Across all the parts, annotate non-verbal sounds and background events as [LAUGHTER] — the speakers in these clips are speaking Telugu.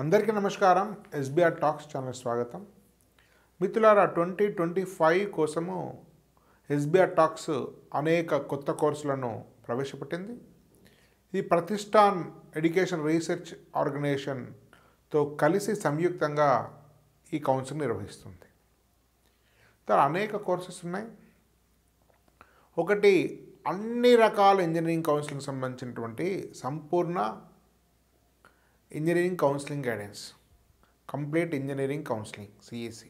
అందరికీ నమస్కారం ఎస్బీఆర్ టాక్స్ ఛానల్ స్వాగతం మిత్రులారా ట్వంటీ ట్వంటీ ఫైవ్ కోసము ఎస్బీఆర్ టాక్స్ అనేక కొత్త కోర్సులను ప్రవేశపెట్టింది ఈ ప్రతిష్టాన్ ఎడ్యుకేషన్ రీసెర్చ్ ఆర్గనైజేషన్తో కలిసి సంయుక్తంగా ఈ కౌన్సిల్ నిర్వహిస్తుంది తర్వాత అనేక కోర్సెస్ ఉన్నాయి ఒకటి అన్ని రకాల ఇంజనీరింగ్ కౌన్సిల్కి సంబంధించినటువంటి సంపూర్ణ engineering counselling guidance complete engineering counselling C S C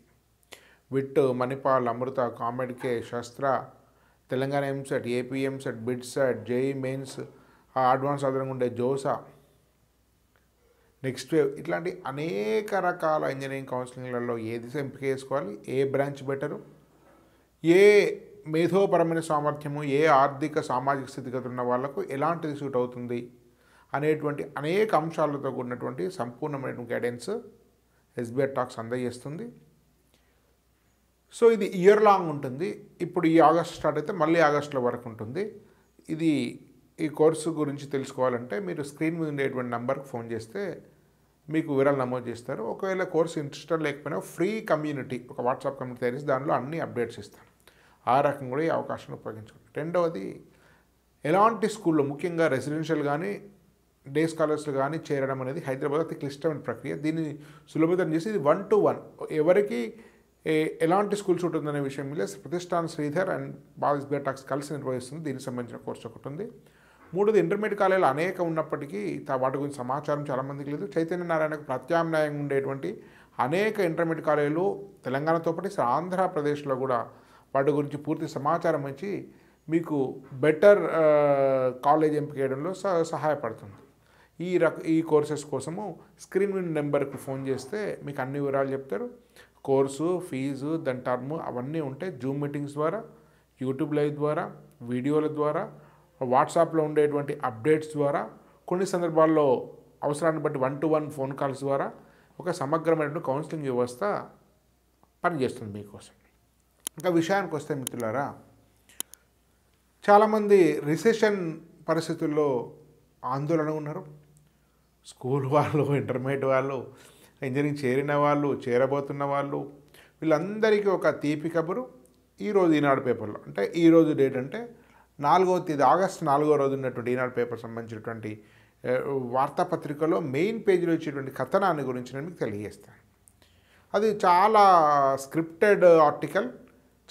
VIT Manipal Amrita K Sastra Telangana EAMCET A P EAMCET BITSAT JEE mains advance ఆధారంగా ఉండే జోసా నెక్స్ట్ వేవ్ ఇట్లాంటి అనేక రకాల ఇంజనీరింగ్ కౌన్సిలింగ్లలో ఏది ఎంపిక చేసుకోవాలి ఏ బ్రాంచ్ బెటరు ఏ మేధోపరమైన సామర్థ్యము ఏ ఆర్థిక సామాజిక స్థితిగతులు ఉన్న వాళ్లకు ఎలాంటిది సూట్ అవుతుంది అనేటువంటి అనేక అంశాలతో కూడినటువంటి సంపూర్ణమైన గైడెన్స్ ఎస్బీఐ టాక్స్ అందజేస్తుంది సో ఇది ఇయర్ లాంగ్ ఉంటుంది ఇప్పుడు ఈ ఆగస్ట్ స్టార్ట్ అయితే మళ్ళీ ఆగస్టులో వరకు ఉంటుంది ఇది ఈ కోర్సు గురించి తెలుసుకోవాలంటే మీరు స్క్రీన్ మీద ఉండేటువంటి నెంబర్కి ఫోన్ చేస్తే మీకు వివరాలు నమోదు చేస్తారు ఒకవేళ కోర్సు ఇంట్రెస్ట్ లేకపోయినా ఫ్రీ కమ్యూనిటీ ఒక వాట్సాప్ కమ్యూనిటీ తెరిచి దానిలో అన్ని అప్డేట్స్ ఇస్తాను ఆ రకం కూడా ఈ అవకాశాన్ని ఉపయోగించుకోండి రెండవది ఎలాంటి స్కూల్లో ముఖ్యంగా రెసిడెన్షియల్ కానీ డే స్కాలర్స్లు కానీ చేరడం అనేది హైదరాబాద్ అతి క్లిష్టమైన ప్రక్రియ దీన్ని సులభతరం చేసి ఇది వన్ టు వన్ ఎవరికి ఎలాంటి స్కూల్స్ ఉంటుందనే విషయం మీద ప్రతిష్టాన్ శ్రీధర్ అండ్ బాలిస్ బేటాక్స్ కలిసి నిర్వహిస్తుంది దీనికి సంబంధించిన కోర్సు ఒకటి ఉంది మూడోది ఇంటర్మీడియట్ కాలేజీలు అనేక ఉన్నప్పటికీ వాటి గురించి సమాచారం చాలామందికి లేదు చైతన్య నారాయణకు ప్రత్యామ్నాయంగా ఉండేటువంటి అనేక ఇంటర్మీడియట్ కాలేజీలు తెలంగాణతో పాటు ఆంధ్రప్రదేశ్లో కూడా వాటి గురించి పూర్తి సమాచారం ఇచ్చి మీకు బెటర్ కాలేజ్ ఎంపిక చేయడంలో సహాయపడుతుంది ఈ రక ఈ కోర్సెస్ కోసము స్క్రీన్ నెంబర్కి ఫోన్ చేస్తే మీకు అన్ని వివరాలు చెప్తారు కోర్సు ఫీజు దాని టర్మ్ అవన్నీ ఉంటాయి జూమ్ మీటింగ్స్ ద్వారా యూట్యూబ్ లైవ్ ద్వారా వీడియోల ద్వారా వాట్సాప్లో ఉండేటువంటి అప్డేట్స్ ద్వారా కొన్ని సందర్భాల్లో అవసరాన్ని బట్టి one to one phone calls ద్వారా ఒక సమగ్రమైనటువంటి కౌన్సిలింగ్ వ్యవస్థ పనిచేస్తుంది మీకోసం ఇంకా విషయానికి వస్తే మిత్రులారా చాలామంది రిసెషన్ పరిస్థితుల్లో ఆందోళన ఉన్నారు స్కూల్ వాళ్ళు ఇంటర్మీడియట్ వాళ్ళు ఇంజనీరింగ్ చేరిన వాళ్ళు చేరబోతున్న వాళ్ళు వీళ్ళందరికీ ఒక తీపి కబురు ఈరోజు ఈనాడు పేపర్లో అంటే ఈరోజు డేట్ అంటే నాలుగో తేదీ ఆగస్టు నాలుగో రోజు ఉన్నటువంటి ఈనాడు పేపర్ సంబంధించినటువంటి వార్తాపత్రికలో మెయిన్ పేజీలో వచ్చేటువంటి కథనాన్ని గురించి నేను మీకు తెలియజేస్తాను అది చాలా స్క్రిప్టెడ్ ఆర్టికల్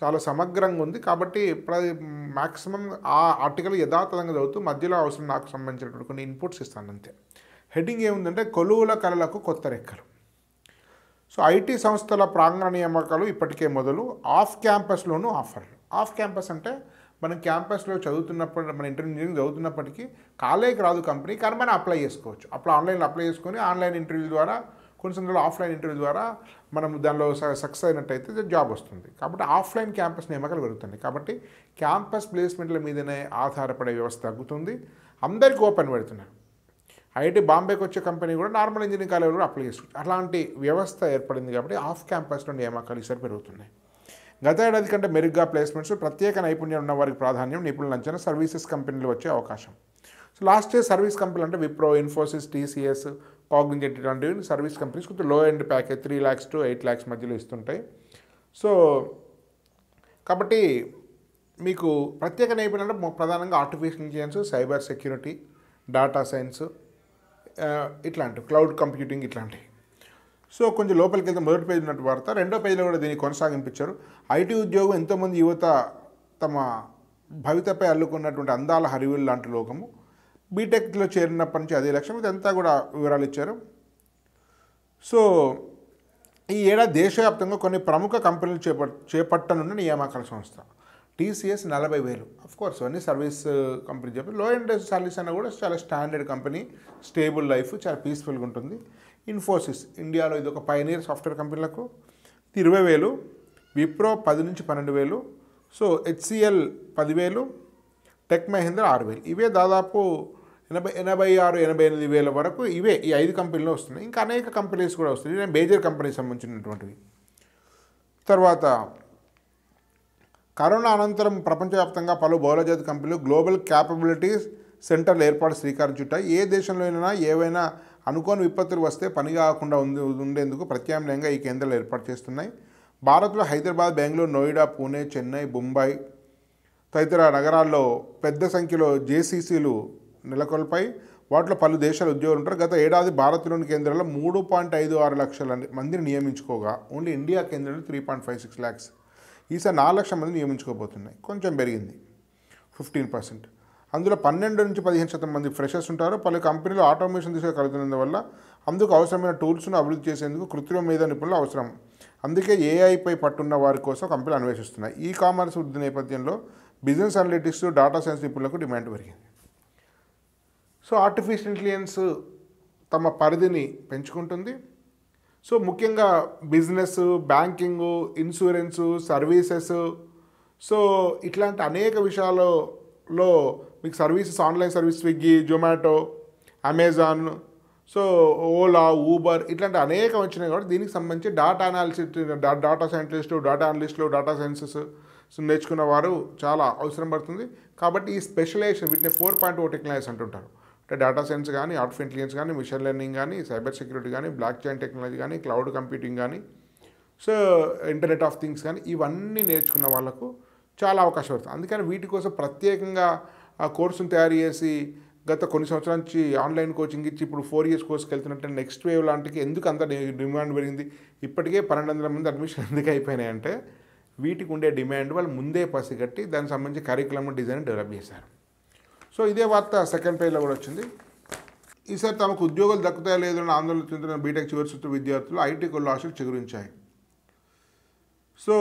చాలా సమగ్రంగా ఉంది కాబట్టి ప్రతి మ్యాక్సిమం ఆ ఆర్టికల్ యథాతథంగా చదువుతూ మధ్యలో అవసరం నాకు సంబంధించినటువంటి కొన్ని ఇన్పుట్స్ ఇస్తాను అంతే హెడ్డింగ్ ఏముందంటే కొలువుల కళలకు కొత్త రెక్కలు సో ఐటీ సంస్థల ప్రాంగణ నియామకాలు ఇప్పటికే మొదలు ఆఫ్ క్యాంపస్లోనూ ఆఫర్లు ఆఫ్ క్యాంపస్ అంటే మనం క్యాంపస్లో చదువుతున్నప్పుడు మన ఇంజనీరింగ్ చదువుతున్నప్పటికీ కాలేజీకి రాదు కంపెనీ కానీ మనం అప్లై చేసుకోవచ్చు అప్పుడు ఆన్లైన్లో అప్లై చేసుకొని ఆన్లైన్ ఇంటర్వ్యూ ద్వారా కొన్ని సంవత్సరాలు ఆఫ్లైన్ ఇంటర్వ్యూ ద్వారా మనం దానిలో సక్సెస్ అయినట్టయితే జాబ్ వస్తుంది కాబట్టి ఆఫ్లైన్ క్యాంపస్ నియామకాలు పెరుగుతున్నాయి కాబట్టి క్యాంపస్ ప్లేస్మెంట్ల మీదనే ఆధారపడే వ్యవస్థ తగ్గుతుంది అందరికీ ఓపెన్ పెడుతున్నారు ఐఐటి బాంబేకి వచ్చే కంపెనీ కూడా నార్మల్ ఇంజనీరింగ్ కాలేజ్ కూడా అప్లై చేసుకోవచ్చు అలాంటి వ్యవస్థ ఏర్పడింది కాబట్టి ఆఫ్ క్యాంపస్ నుండి నియామకాలు ఈసారి పెరుగుతున్నాయి గత ఏడాది కంటే మెరుగ్గా ప్లేస్మెంట్స్ ప్రత్యేక నైపుణ్యం ఉన్న వారికి ప్రాధాన్యం నిపుణుల అంచనా సర్వీసెస్ కంపెనీలు వచ్చే అవకాశం సో లాస్ట్ ఇయర్ సర్వీస్ కంపెనీలు అంటే విప్రో ఇన్ఫోసిస్ టీసీఎస్ కాగ్నిజెట్ ఇలాంటివి సర్వీస్ కంపెనీస్ కొంచెం low end package three lakhs to eight lakhs మధ్యలో ఇస్తుంటాయి సో కాబట్టి మీకు ప్రత్యేక నైపుణ్యం అంటే ప్రధానంగా artificial intelligence cyber security data science ఇట్లాంటివి క్లౌడ్ కంప్యూటింగ్ ఇట్లాంటివి సో కొంచెం లోపలికి వెళ్తే మొదటి పేజీ ఉన్నట్టు వార్త రెండో పేజీలో కూడా దీన్ని కొనసాగింపించారు ఐటీ ఉద్యోగం ఎంతోమంది యువత తమ భవితపై అల్లుకున్నటువంటి అందాల హరివులు లాంటి లోకము బీటెక్లో చేరినప్పటి నుంచి అదే లక్ష్యం ఇదంతా కూడా వివరాలు ఇచ్చారు సో ఈ ఏడాది దేశవ్యాప్తంగా కొన్ని ప్రముఖ కంపెనీలు చేపట్ చేపట్టనున్న నియామకాల సంస్థ టీసీఎస్ నలభై వేలు కోర్స్ అన్ని సర్వీస్ uh, కంపెనీ చెప్పి లో ఎండ్ సర్వీస్ అన్న కూడా చాలా స్టాండర్డ్ కంపెనీ స్టేబుల్ లైఫ్ చాలా పీస్ఫుల్గా ఉంటుంది ఇన్ఫోసిస్ ఇండియాలో ఇది ఒక పైనీర్ సాఫ్ట్వేర్ కంపెనీలకు ఇరవై వేలు విప్రో పది నుంచి పన్నెండు వేలు సో హెచ్సిఎల్ పదివేలు టెక్ మహేంద్ర ఆరు వేలు ఇవే దాదాపు ఎనభై ఎనభై ఆరు ఎనభై ఎనిమిది వేల వరకు ఇవే ఈ ఐదు కంపెనీలు వస్తున్నాయి ఇంకా అనేక కంపెనీస్ కూడా వస్తున్నాయి మేజర్ కంపెనీస్ సంబంధించినటువంటివి తర్వాత కరోనా అనంతరం ప్రపంచవ్యాప్తంగా పలు బహుళజాతి కంపెనీలు గ్లోబల్ క్యాపబిలిటీస్ సెంటర్లు ఏర్పాటు శ్రీకారం చుట్టాయి ఏ దేశంలోనైనా ఏవైనా అనుకోని విపత్తులు వస్తే పని కాకుండా ఉంది ఉండేందుకు ప్రత్యామ్నాయంగా ఈ కేంద్రాలు ఏర్పాటు చేస్తున్నాయి భారత్లో హైదరాబాద్ బెంగళూరు నోయిడా పూణే చెన్నై ముంబై తదితర నగరాల్లో పెద్ద సంఖ్యలో జేసీసీలు నెలకొల్పాయి వాటిలో పలు దేశాల ఉద్యోగులు ఉంటారు గత ఏడాది భారత్లోని కేంద్రాల్లో మూడు పాయింట్ ఐదు ఆరు లక్షల మందిని నియమించుకోగా ఓన్లీ ఇండియా కేంద్రంలో three point five six lakhs ఈసారి నాలుగు లక్షల మంది నియమించుకోబోతున్నాయి కొంచెం పెరిగింది ఫిఫ్టీన్ పర్సెంట్ అందులో పన్నెండు నుంచి పదిహేను శాతం మంది ఫ్రెషర్స్ ఉంటారు పలు కంపెనీలు ఆటోమేషన్ తీసుకెళ్తున్నందు వల్ల అందుకు అవసరమైన టూల్స్ను అభివృద్ధి చేసేందుకు కృత్రిమ మీద నిపుణులు అవసరం అందుకే ఏఐపై పట్టున్న వారి కోసం కంపెనీలు అన్వేషిస్తున్నాయి ఈ కామర్స్ వృద్ధి నేపథ్యంలో బిజినెస్ అనలిటిక్స్ డేటా సైన్స్ నిపుణులకు డిమాండ్ పెరిగింది సో ఆర్టిఫిషియల్ ఇంటెలిజెన్స్ తమ పరిధిని పెంచుకుంటుంది సో ముఖ్యంగా business banking insurance services so ఇట్లాంటి అనేక విషయాలలో మీకు services online service Swiggy Zomato Amazon so Ola Uber ఇట్లాంటి అనేక వచ్చినాయి కాబట్టి దీనికి సంబంధించి data analysis data scientist data అనలిస్టులు డాటా సైన్సెస్ నేర్చుకున్న వారు చాలా అవసరం పడుతుంది కాబట్టి ఈ స్పెషలైజేషన్ వీటిని ఫోర్ పాయింట్ ఓ టెక్నాలజీస్ అంటుంటారు అంటే డేటా సైన్స్ కానీ ఆర్టిఫిషియల్ ఇంటెలిజెన్స్ కానీ మిషన్ లెర్నింగ్ కానీ సైబర్ సెక్యూరిటీ కానీ బ్లాక్ చైన్ టెక్నాలజీ కానీ క్లౌడ్ కంప్యూటింగ్ కానీ సో ఇంటర్నెట్ ఆఫ్ థింగ్స్ కానీ ఇవన్నీ నేర్చుకున్న వాళ్ళకు చాలా అవకాశం పడుతుంది అందుకని వీటి కోసం ప్రత్యేకంగా ఆ కోర్సును తయారు చేసి గత కొన్ని సంవత్సరాల నుంచి ఆన్లైన్ కోచింగ్ ఇచ్చి ఇప్పుడు ఫోర్ ఇయర్స్ కోర్స్కి వెళ్తున్నట్టు నెక్స్ట్ వేవ్ లాంటికి ఎందుకు అంత డిమాండ్ పెరిగింది ఇప్పటికే పన్నెండు వందల మంది అడ్మిషన్ [LAUGHS] ఎందుకు అయిపోయినాయి అంటే వీటికి ఉండే డిమాండ్ వాళ్ళు ముందే పసిగట్టి దానికి సంబంధించి కరికులం డిజైన్ డెవలప్ చేశారు సో ఇదే వార్త సెకండ్ పేజ్లో కూడా వచ్చింది ఈసారి తమకు ఉద్యోగాలు దక్కుతాయో లేదు అని ఆందోళన చెందుతున్న బీటెక్ చివరి సూత్ర విద్యార్థులు ఐటీ కొల్లు ఆశలు చిగురించాయి సో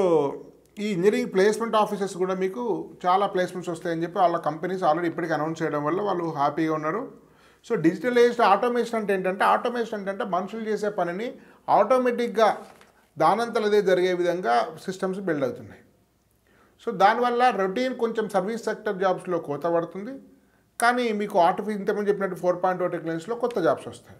ఈ ఇంజనీరింగ్ ప్లేస్మెంట్ ఆఫీసెస్ కూడా మీకు చాలా ప్లేస్మెంట్స్ వస్తాయని చెప్పి వాళ్ళ కంపెనీస్ ఆల్రెడీ ఇప్పటికి అనౌన్స్ చేయడం వల్ల వాళ్ళు హ్యాపీగా ఉన్నారు సో డిజిటలైజ్డ్ ఆటోమేషన్ అంటే ఏంటంటే ఆటోమేషన్ అంటే మనుషులు చేసే పనిని ఆటోమేటిక్గా అదే జరిగే విధంగా సిస్టమ్స్ బిల్డ్ అవుతున్నాయి సో దానివల్ల రొటీన్ కొంచెం సర్వీస్ సెక్టర్ జాబ్స్లో కోత పడుతుంది కానీ మీకు ఆర్ట్ ఇంతకుముందు చెప్పినట్టు ఫోర్ పాయింట్ ఓ oh టెక్నాలజీస్లో కొత్త జాబ్స్ వస్తాయి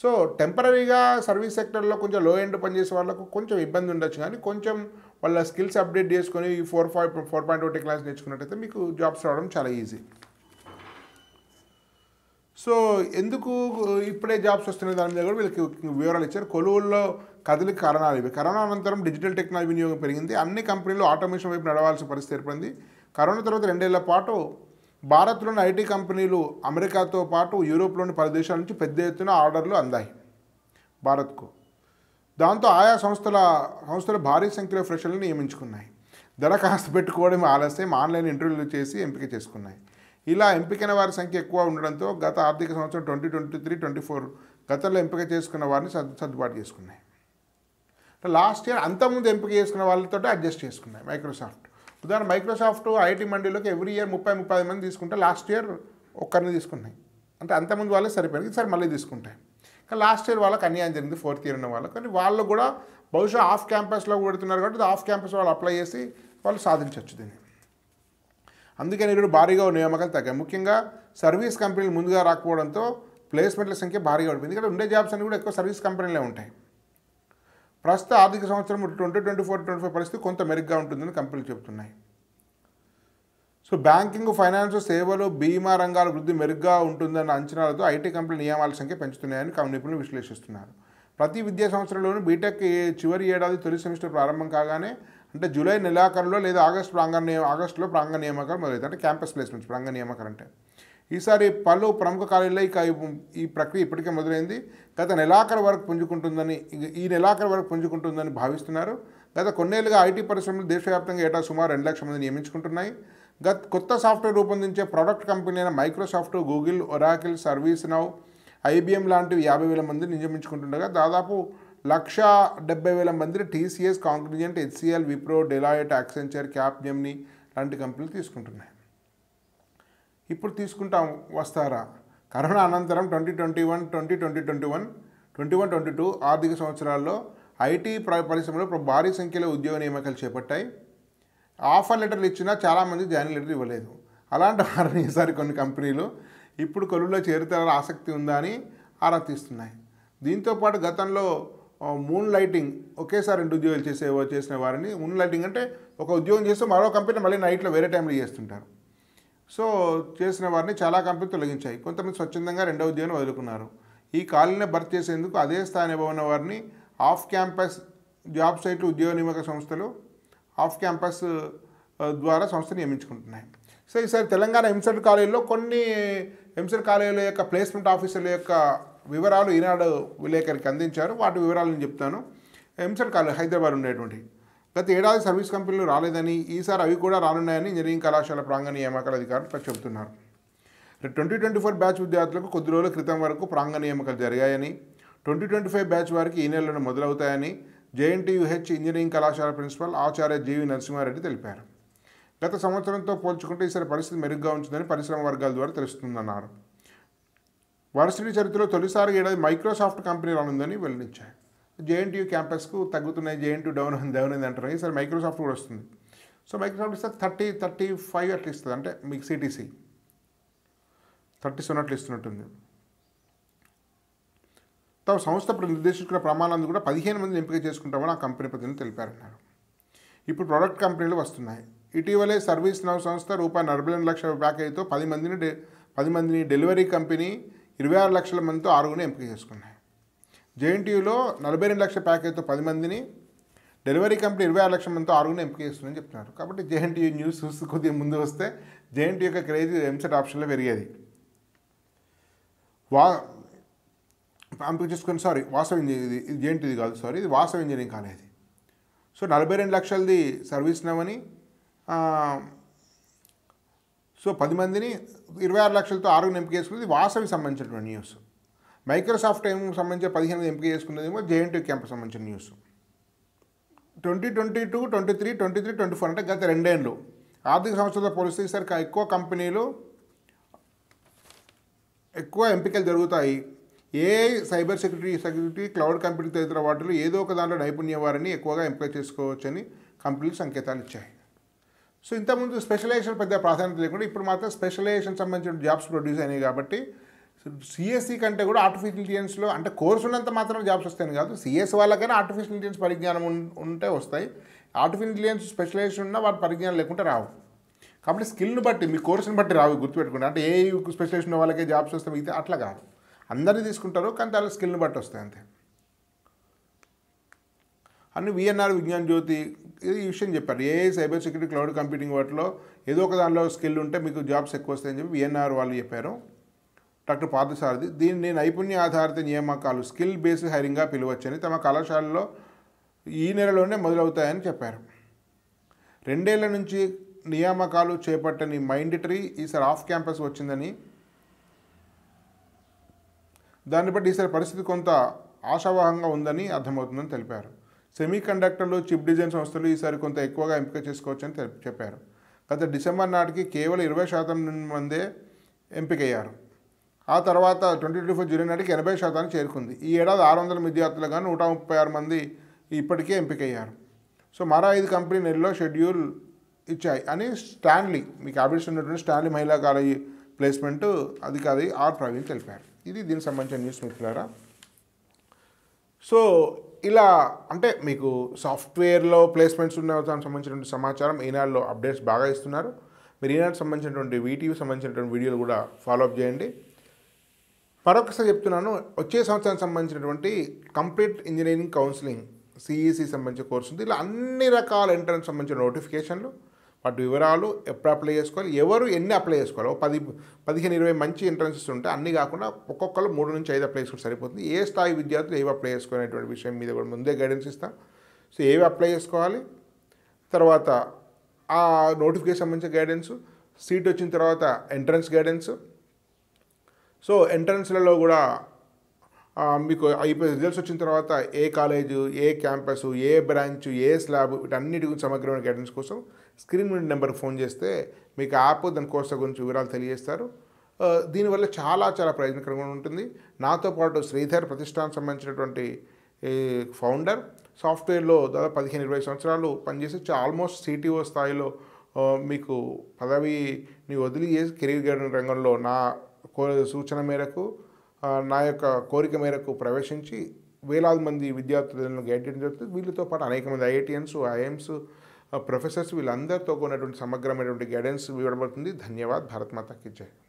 సో టెంపరీగా సర్వీస్ సెక్టర్లో కొంచెం లో ఎండ్ పనిచేసే వాళ్ళకు కొంచెం ఇబ్బంది ఉండొచ్చు కానీ కొంచెం వాళ్ళ స్కిల్స్ అప్డేట్ చేసుకొని ఈ four five four point O technology నేర్చుకున్నట్టయితే మీకు జాబ్స్ రావడం చాలా ఈజీ సో ఎందుకు ఇప్పుడే జాబ్స్ వస్తున్న దాని మీద కూడా వీళ్ళకి వివరాలు ఇచ్చారు కొలువుల్లో కదలిక కారణాలు ఇవి కరోనా అనంతరం డిజిటల్ టెక్నాలజీ వినియోగం పెరిగింది అన్ని కంపెనీలు ఆటోమేషన్ వైపు నడవాల్సిన పరిస్థితి ఏర్పడింది కరోనా తర్వాత రెండేళ్ల పాటు భారత్లోని ఐటీ కంపెనీలు అమెరికాతో పాటు యూరోప్లోని ప్రదేశాల నుంచి పెద్ద ఎత్తున ఆర్డర్లు అందాయి భారత్కు దాంతో ఆయా సంస్థల సంస్థలు భారీ సంఖ్యలో ఫ్రెషర్లను నియమించుకున్నాయి దరఖాస్తు పెట్టుకోవడం ఆలస్యం ఆన్లైన్ ఇంటర్వ్యూలు చేసి ఎంపిక చేసుకున్నాయి ఇలా ఎంపికైన వారి సంఖ్య ఎక్కువ ఉండడంతో గత ఆర్థిక సంవత్సరం twenty twenty three twenty four గతంలో ఎంపిక చేసుకున్న వారిని సర్దుబాటు చేసుకున్నాయి లాస్ట్ ఇయర్ అంతకుముందు ఎంపిక చేసుకున్న వాళ్ళతో అడ్జస్ట్ చేసుకున్నాయి మైక్రోసాఫ్ట్ ఉదాహరణ మైక్రోసాఫ్ట్ ఐటీ మండీలోకి ఎవ్రీ ఇయర్ ముప్పై ముప్పై మంది తీసుకుంటే లాస్ట్ ఇయర్ ఒక్కరిని తీసుకున్నాయి అంటే అంతమంది వాళ్ళే సరిపోయింది ఈసారి మళ్ళీ తీసుకుంటాయి కానీ లాస్ట్ ఇయర్ వాళ్ళకి అన్యాయం జరిగింది ఫోర్త్ ఇయర్ ఉన్న వాళ్ళకి కానీ వాళ్ళు కూడా బహుశా ఆఫ్ క్యాంపస్లో పెడుతున్నారు కాబట్టి ఆఫ్ క్యాంపస్ వాళ్ళు అప్లై చేసి వాళ్ళు సాధించవచ్చు దీన్ని అందుకని ఇప్పుడు భారీగా నియామకాలు తగ్గాయి ముఖ్యంగా సర్వీస్ కంపెనీలు ముందుగా రాకపోవడంతో ప్లేస్మెంట్ల సంఖ్య భారీగా ఉంటుంది ఇక్కడ ఉండే జాబ్స్ అన్ని కూడా ఎక్కువ సర్వీస్ కంపెనీలే ఉంటాయి ప్రస్తుత ఆర్థిక సంవత్సరం twenty twenty four twenty five పరిస్థితి కొంత మెరుగ్గా ఉంటుందని కంపెనీలు చెబుతున్నాయి సో బ్యాంకింగ్ ఫైనాన్స్ సేవలు బీమా రంగాల వృద్ధి మెరుగ్గా ఉంటుందన్న అంచనాలతో ఐటీ కంపెనీల నియమాల సంఖ్య పెంచుతున్నాయని నిపుణులు విశ్లేషిస్తున్నారు ప్రతి విద్యా సంవత్సరంలోనూ బీటెక్ చివరి ఏడాది తొలి సెమిస్టర్ ప్రారంభం కాగానే అంటే జూలై నెలాఖరులో లేదా ఆగస్టు ప్రాంగణ ఆగస్టులో ప్రాంగణ నియామకాలు మొదలవుతాయి అంటే క్యాంపస్ ప్లేస్మెంట్స్ ప్రాంగణ నియామకాలు అంటే ఈసారి పలు ప్రముఖ కాలేజీలో ఇక ఈ ప్రక్రియ ఇప్పటికే మొదలైంది గత నెలాఖరు వరకు పుంజుకుంటుందని ఈ నెలాఖరు వరకు పుంజుకుంటుందని భావిస్తున్నారు గత కొన్నేళ్లుగా ఐటీ పరిశ్రమలు దేశవ్యాప్తంగా ఏటా సుమారు రెండు లక్షల మంది నియమించుకుంటున్నాయి గత కొత్త సాఫ్ట్వేర్ రూపొందించే ప్రొడక్ట్ కంపెనీ అయిన Microsoft Google Oracle ServiceNow IBM లాంటివి యాభై వేల మంది నియమించుకుంటుండగా దాదాపు లక్ష డెబ్బై వేల మందిని TCS Cognizant HCL Wipro Deloitte Accenture Capgemini లాంటి కంపెనీలు తీసుకుంటున్నాయి ఇప్పుడు తీసుకుంటాం వస్తారా కరోనా అనంతరం twenty twenty one twenty twenty twenty one twenty one twenty two ఆర్థిక సంవత్సరాల్లో ఐటీ పరిశ్రమలో భారీ సంఖ్యలో ఉద్యోగ నియామకాలు చేపట్టాయి ఆఫర్ లెటర్లు ఇచ్చినా చాలామంది జాయిన్ లెటర్ ఇవ్వలేదు అలాంటి వారిని ఈసారి కొన్ని కంపెనీలు ఇప్పుడు కొలువులో చేరుతారని ఆసక్తి ఉందా అని ఆరా తీస్తున్నాయి దీంతోపాటు గతంలో మూన్ లైటింగ్ ఒకేసారి రెండు ఉద్యోగాలు చేసే చేసిన వారిని మూన్ లైటింగ్ అంటే ఒక ఉద్యోగం చేస్తే మరో కంపెనీ మళ్ళీ నైట్లో వేరే టైంలో చేస్తుంటారు సో చేసిన వారిని చాలా కంపెనీలు తొలగించాయి కొంతమంది స్వచ్ఛందంగా రెండవ ఉద్యోగం వదులుకున్నారు ఈ ఖాళీని భర్తీ చేసేందుకు అదే స్థాయిలో ఉన్న వారిని ఆఫ్ క్యాంపస్ జాబ్ సైట్లు ఉద్యోగ నియమక సంస్థలు ఆఫ్ క్యాంపస్ ద్వారా సంస్థ నియమించుకుంటున్నాయి సో ఈసారి తెలంగాణ ఎంసెట్ కాలేజీలో కొన్ని ఎంసెట్ కాలేజీల యొక్క ప్లేస్మెంట్ ఆఫీసర్ల యొక్క వివరాలు ఈనాడు విలేకరికి అందించారు వాటి వివరాలు నేను చెప్తాను ఎంసెట్ కాలేజ్ హైదరాబాద్ ఉండేటువంటి గత ఏడాది సర్వీస్ కంపెనీలు రాలేదని ఈసారి అవి కూడా రానున్నాయని ఇంజనీరింగ్ కళాశాల ప్రాంగణ నియామకాల అధికారులు చెబుతున్నారు ట్వంటీ ట్వంటీ ఫోర్ బ్యాచ్ విద్యార్థులకు కొద్ది రోజుల క్రితం వరకు ప్రాంగణ నియామకాలు జరిగాయని ట్వంటీ ట్వంటీ ఫైవ్ బ్యాచ్ వారికి ఈ నెలలో మొదలవుతాయని జేఎన్టీయుహెచ్ ఇంజనీరింగ్ కళాశాల ప్రిన్సిపల్ ఆచార్య జీవి నరసింహారెడ్డి తెలిపారు గత సంవత్సరంతో పోల్చుకుంటే ఈసారి పరిస్థితి మెరుగ్గా ఉంటుందని పరిశ్రమ వర్గాల ద్వారా తెలుస్తుందన్నారు వర్సిటీ చరిత్రలో తొలిసారి ఏడాది మైక్రోసాఫ్ట్ కంపెనీ రానుందని వెల్లడించారు జేఎన్టీయూ క్యాంపస్కు తగ్గుతున్నాయి జేఎన్టీ డౌన్ డౌన్ అయింది అంటారు ఈసారి మైక్రోసాఫ్ట్ కూడా వస్తుంది సో మైక్రోసాఫ్ట్ ఇస్తే థర్టీ థర్టీ ఫైవ్ అట్లా ఇస్తుంది అంటే మీకు సిటీసీ థర్టీ సెవెన్ ఇస్తున్నట్టుంది తమ సంస్థ నిర్దేశించుకున్న ప్రమాణాలను కూడా పదిహేను మందిని ఎంపిక చేసుకుంటామని ఆ కంపెనీ ప్రతిని తెలిపారన్నారు ఇప్పుడు ప్రొడక్ట్ కంపెనీలు వస్తున్నాయి ఇటీవలే సర్వీస్ నవ్ సంస్థ రూపాయి నలభై రెండు లక్షల ప్యాకేజీతో పది మందిని పది మందిని డెలివరీ కంపెనీ ఇరవై ఆరు లక్షల మందితో ఆరుగునే ఎంపిక చేసుకున్నాయి జేఎన్టీయులో నలభై రెండు లక్షల ప్యాకేజ్తో పది మందిని డెలివరీ కంపెనీ ఇరవై ఆరు లక్షల మందితో ఆరుగునే ఎంపిక చేస్తుందని చెప్తున్నారు కాబట్టి జేఎన్టీయూ న్యూస్ చూస్తూ కొద్దిగా ముందు వస్తే జేఎన్టీ యొక్క క్రేజ్ ఎంసెట్ ఆప్షన్లో పెరిగేది వా ఎంపిక చేసుకొని సారీ వాసవ ఇంజనీరింగ్ ఇది ఇది జేఎన్టీది కాదు సారీ ఇది వాసవ ఇంజనీరింగ్ కాలేజ్ సో నలభై రెండు లక్షలది సర్వీస్ నవ్వని సో పది మందిని ఇరవై ఆరు లక్షలతో ఆరుగునే ఎంపిక చేసుకున్నది వాసవి సంబంధించినటువంటి న్యూస్ మైక్రోసాఫ్ట్ ఏం సంబంధించి పదిహేను ఎంపిక చేసుకున్నదేమో జేఎన్టీ క్యాంపస్ సంబంధించిన news twenty twenty two twenty three twenty three twenty four అంటే గత రెండేళ్ళు ఆర్థిక సంస్థలతో పోలిస్తే ఈసారి ఎక్కువ కంపెనీలు ఎక్కువ ఎంపికలు జరుగుతాయి AI cyber security security cloud computing తదితర వాటిలో ఏదో ఒక దాంట్లో నైపుణ్య వారిని ఎక్కువగా ఎంపిక చేసుకోవచ్చని కంపెనీలు సంకేతాలు ఇచ్చాయి సో ఇంతకుముందు స్పెషలైజేషన్ పెద్ద ప్రాధాన్యత లేకుండా ఇప్పుడు మాత్రం స్పెషలైజేషన్ సంబంధించిన జాబ్స్ ప్రొడ్యూస్ అయినాయి కాబట్టి సిఎస్సి e కంటే కూడా ఆర్టిఫిషియల్ ఇంటెలిజెన్స్లో అంటే కోర్సు ఉన్నంత మాత్రం జాబ్స్ వస్తాయని కాదు సిఎస్ e వాళ్ళకైనా ఆర్టిఫిషియల్ ఇంటెలిజెన్స్ పరిజ్ఞానం ఉంటే వస్తాయి ఆర్టిఫిషియల్ ఇంటెలిజెన్స్ స్పెషలైజేషన్ ఉన్నా వాటి పరిజ్ఞానం లేకుండా రావు కాబట్టి స్కిల్ని బట్టి మీ కోర్సుని బట్టి రావు గుర్తుపెట్టుకుంటే అంటే ఏ స్పెషలైజేషన్ వాళ్ళకే జాబ్స్ వస్తే మిగతా అట్లా కాదు అందరినీ తీసుకుంటారు కానీ దాని స్కిల్ని బట్టి వస్తాయి అంతే అని విఎన్ఆర్ విజ్ఞాన్ జ్యోతి ఈ విషయం చెప్పారు ఏ సైబర్ సెక్యూరిటీ క్లౌడ్ కంప్యూటింగ్ వాటిలో ఏదో ఒక దానిలో స్కిల్ ఉంటే మీకు జాబ్స్ ఎక్కువ వస్తాయని చెప్పి విఎన్ఆర్ వాళ్ళు చెప్పారు డాక్టర్ పార్థసారథి దీన్ని నైపుణ్య ఆధారిత నియామకాలు స్కిల్ బేస్ హైరింగ్గా పిలవచ్చని తమ కళాశాలలో ఈ నెలలోనే మొదలవుతాయని చెప్పారు రెండేళ్ల నుంచి నియామకాలు చేపట్టని మైండటరీ ఈసారి ఆఫ్ క్యాంపస్ వచ్చిందని దాన్ని బట్టి ఈసారి పరిస్థితి కొంత ఆశావాహంగా ఉందని అర్థమవుతుందని తెలిపారు సెమీ కండక్టర్లు చిప్ డిజైన్ సంస్థలు ఈసారి కొంత ఎక్కువగా ఎంపిక చేసుకోవచ్చని చెప్పారు గత డిసెంబర్ నాటికి కేవలం ఇరవై శాతం మందే ఎంపికయ్యారు ఆ తర్వాత ట్వంటీ ట్వంటీ ఫోర్ జూలై నాటికి ఎనభై శాతానికి చేరుకుంది ఈ ఏడాది ఆరు వందల విద్యార్థులుగా నూట ముప్పై ఆరు మంది ఇప్పటికే ఎంపికయ్యారు సో మరో ఐదు కంపెనీ నెలలో షెడ్యూల్ ఇచ్చాయి అని స్టాన్లీ మీకు అబిడ్స్ ఉన్నటువంటి స్టాన్లీ మహిళా కాలేజ్ ప్లేస్మెంట్ అధికారి ఆర్ ప్రవీణ్ తెలిపారు ఇది దీనికి సంబంధించిన న్యూస్ మిత్రులారా సో ఇలా అంటే మీకు సాఫ్ట్వేర్లో ప్లేస్మెంట్స్ ఉన్న దానికి సంబంధించినటువంటి సమాచారం ఈనాడులో అప్డేట్స్ బాగా ఇస్తున్నారు మీరు ఈనాడు సంబంధించినటువంటి వీటికి సంబంధించినటువంటి వీడియోలు కూడా ఫాలోఅప్ చేయండి మరొకసారి చెప్తున్నాను వచ్చే సంవత్సరానికి సంబంధించినటువంటి complete engineering counselling CEC e సంబంధించిన కోర్సు ఉంది ఇలా అన్ని రకాల ఎంట్రన్స్ సంబంధించిన నోటిఫికేషన్లు వాటి వివరాలు ఎప్పుడు అప్లై చేసుకోవాలి ఎవరు ఎన్ని అప్లై చేసుకోవాలి పది పదిహేను ఇరవై మంచి ఎంట్రన్సెస్ ఉంటే అన్నీ కాకుండా ఒక్కొక్కరు మూడు నుంచి ఐదు అప్లై చేసుకుంటే సరిపోతుంది ఏ స్థాయి విద్యార్థులు ఏవి అప్లై చేసుకునేటువంటి విషయం మీద కూడా ముందే గైడెన్స్ ఇస్తాం సో ఏవి అప్లై చేసుకోవాలి తర్వాత ఆ నోటిఫికేషన్ సంబంధించిన గైడెన్స్ సీట్ వచ్చిన తర్వాత ఎంట్రన్స్ గైడెన్స్ సో ఎంట్రన్స్లలో కూడా మీకు అయిపోయి రిజల్ట్స్ వచ్చిన తర్వాత ఏ కాలేజు ఏ క్యాంపస్ ఏ బ్రాంచ్ ఏ స్లాబ్ వీటన్నిటి గురించి సమగ్రమైన గైడెన్స్ కోసం స్క్రీన్ మీద నెంబర్కి ఫోన్ చేస్తే మీకు యాప్ దాని కోర్స్ గురించి వివరాలు తెలియజేస్తారు దీనివల్ల చాలా చాలా ప్రయోజనకరంగా ఉంటుంది నాతో పాటు శ్రీధర్ ప్రతిష్టానికి సంబంధించినటువంటి ఫౌండర్ సాఫ్ట్వేర్లో దాదాపు పదిహేను ఇరవై సంవత్సరాలు పనిచేసి ఆల్మోస్ట్ సిటీఓ స్థాయిలో మీకు పదవిని వదిలి చేసి కెరీర్ గైడెన్స్ రంగంలో నా సూచన మేరకు నా యొక్క కోరిక మేరకు ప్రవేశించి వేలాది మంది విద్యార్థులను గైడ్ చేయడం జరుగుతుంది వీళ్ళతో పాటు అనేక మంది ఐఐటిఎన్స్ ఐఎమ్స్ ప్రొఫెసర్స్ వీళ్ళందరితో కూడినటువంటి సమగ్రమైనటువంటి గైడెన్స్ ఇవ్వబడుతుంది ధన్యవాద్ భారత్ మాతాకి జై